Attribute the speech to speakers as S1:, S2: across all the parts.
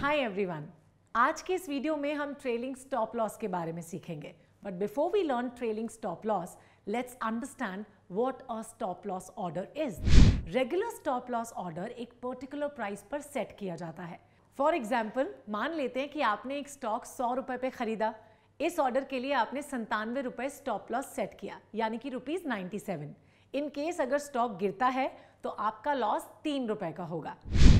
S1: Hi everyone आज के इस वीडियो में हम ट्रेलिंग स्टॉप लॉस के बारे में सीखेंगे but before we learn trailing stop loss let's understand what a stop loss order is regular stop loss order एक पर्टिकुलर प्राइस पर सेट किया जाता है फॉर एग्जाम्पल मान लेते हैं कि आपने एक स्टॉक सौ रुपए पे खरीदा इस ऑर्डर के लिए आपने संतानवे रुपए स्टॉप लॉस सेट किया यानी कि रुपीज सेवन इन केस अगर स्टॉक गिरता है तो आपका लॉस तीन रुपए का होगा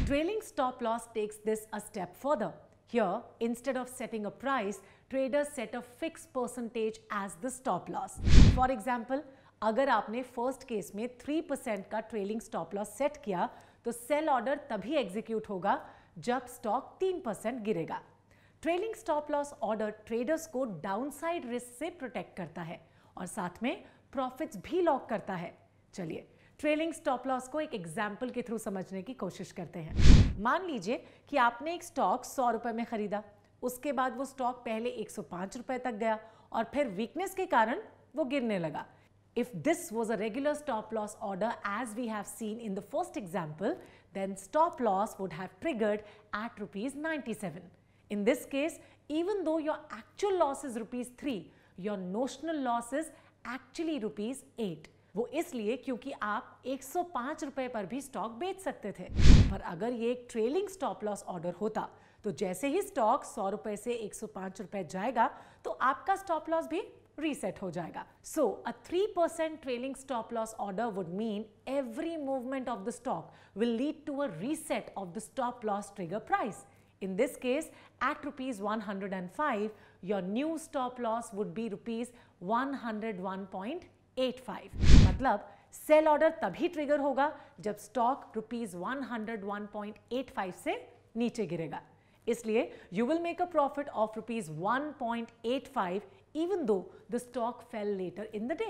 S1: trailing stop loss takes this a step for Here, instead of setting a price trader set a fix percentage as the stop loss for example अगर आपने फर्स्ट केस में थ्री परसेंट का ट्रेलिंग स्टॉप लॉस सेट किया तो cell order तभी execute होगा जब stock तीन परसेंट गिरेगा trailing stop loss order traders को डाउनसाइड रिस्क से प्रोटेक्ट करता है और साथ में प्रॉफिट्स भी लॉक करता है चलिए ट्रेलिंग स्टॉप लॉस को एक एग्जाम्पल के थ्रू समझने की कोशिश करते हैं मान लीजिए कि आपने एक स्टॉक सौ रुपए में खरीदा उसके बाद वो स्टॉक पहले एक सौ पांच रुपए तक गया और फिर वीकनेस के कारण वो गिरने लगा if this was a regular stop loss order as we have seen in the first example then stop loss would have triggered at rupees ninety seven in this case even though your actual loss is rupees three your notional loss is actually rupees eight वो इसलिए क्योंकि आप एक रुपए पर भी stock बेच सकते थे पर अगर ये एक ट्रेलिंग स्टॉप लॉस ऑर्डर होता तो जैसे ही स्टॉक सौ रुपए से एक रुपए जाएगा तो आपका स्टॉप लॉस भी रीसेट हो जाएगा so a three percent trailing stop loss order would mean every movement of the stock will lead to a reset of the stop loss trigger price in this case at rupees one hundred and five your new stop loss would be rupees one hundred one point 1.85 मतलब cell order तभी trigger होगा जब stock rupees 101.85 से नीचे गिरेगा इसलिए you will make a profit of rupees 1.85 even though the stock fell later in the day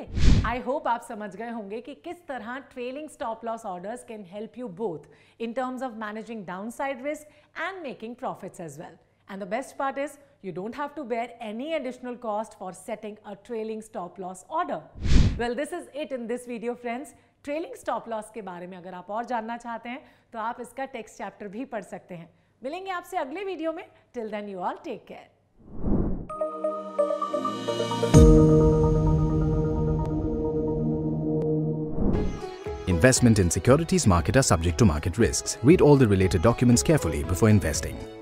S1: I hope आप समझ गए होंगे कि किस तरह trailing stop loss orders can help you both in terms of managing downside risk and making profits as well and the best part is you don't have to bear any additional cost for setting a trailing stop loss order well this is it in this video friends trailing stop loss के बारे में अगर आप और जानना चाहते हैं तो आप इसका टेक्स्ट चैप्टर भी पढ़ सकते हैं मिलेंगे आपसे अगले वीडियो में till then you all take care Investment in securities market are subject to market risks. Read all the related documents carefully before investing.